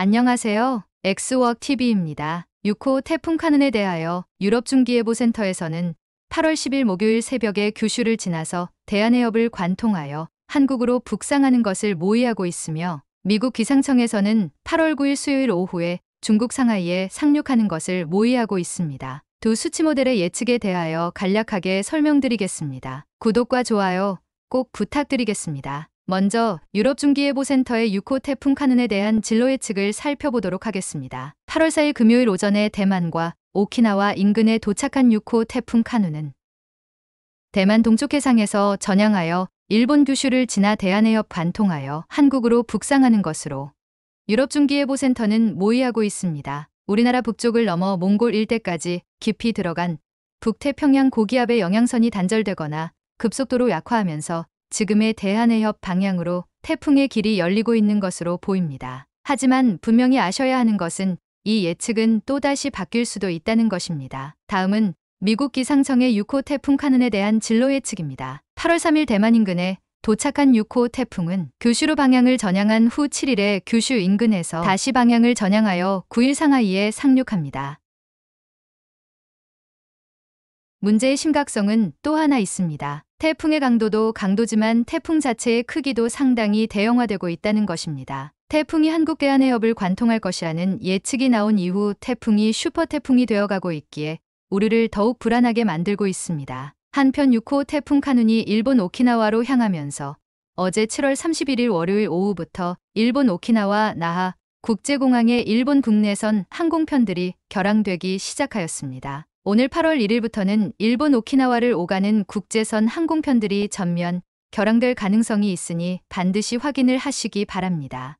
안녕하세요. 엑스워크 TV입니다. 6호 태풍 카눈에 대하여 유럽 중기예보센터에서는 8월 10일 목요일 새벽에 규슈를 지나서 대한해협을 관통하여 한국으로 북상하는 것을 모의하고 있으며 미국 기상청에서는 8월 9일 수요일 오후에 중국 상하이에 상륙하는 것을 모의하고 있습니다. 두 수치 모델의 예측에 대하여 간략하게 설명드리겠습니다. 구독과 좋아요 꼭 부탁드리겠습니다. 먼저 유럽중기예보센터의 6호 태풍 카눈에 대한 진로 예측을 살펴보도록 하겠습니다. 8월 4일 금요일 오전에 대만과 오키나와 인근에 도착한 6호 태풍 카눈은 대만 동쪽 해상에서 전향하여 일본 규슈를 지나 대한해협 반통하여 한국으로 북상하는 것으로 유럽중기예보센터는 모의하고 있습니다. 우리나라 북쪽을 넘어 몽골 일대까지 깊이 들어간 북태평양 고기압의 영향선이 단절되거나 급속도로 약화하면서 지금의 대한해협 방향으로 태풍의 길이 열리고 있는 것으로 보입니다. 하지만 분명히 아셔야 하는 것은 이 예측은 또다시 바뀔 수도 있다는 것입니다. 다음은 미국 기상청의 6호 태풍 카눈에 대한 진로 예측입니다. 8월 3일 대만 인근에 도착한 6호 태풍은 규슈로 방향을 전향한 후 7일에 규슈 인근에서 다시 방향을 전향하여 9일 상하이에 상륙합니다. 문제의 심각성은 또 하나 있습니다. 태풍의 강도도 강도지만 태풍 자체의 크기도 상당히 대형화되고 있다는 것입니다. 태풍이 한국 대한 해협을 관통할 것이라는 예측이 나온 이후 태풍이 슈퍼태풍이 되어가고 있기에 우리를 더욱 불안하게 만들고 있습니다. 한편 6호 태풍 카눈이 일본 오키나와로 향하면서 어제 7월 31일 월요일 오후부터 일본 오키나와 나하 국제공항의 일본 국내선 항공편들이 결항되기 시작하였습니다. 오늘 8월 1일부터는 일본 오키나와를 오가는 국제선 항공편들이 전면 결항될 가능성이 있으니 반드시 확인을 하시기 바랍니다.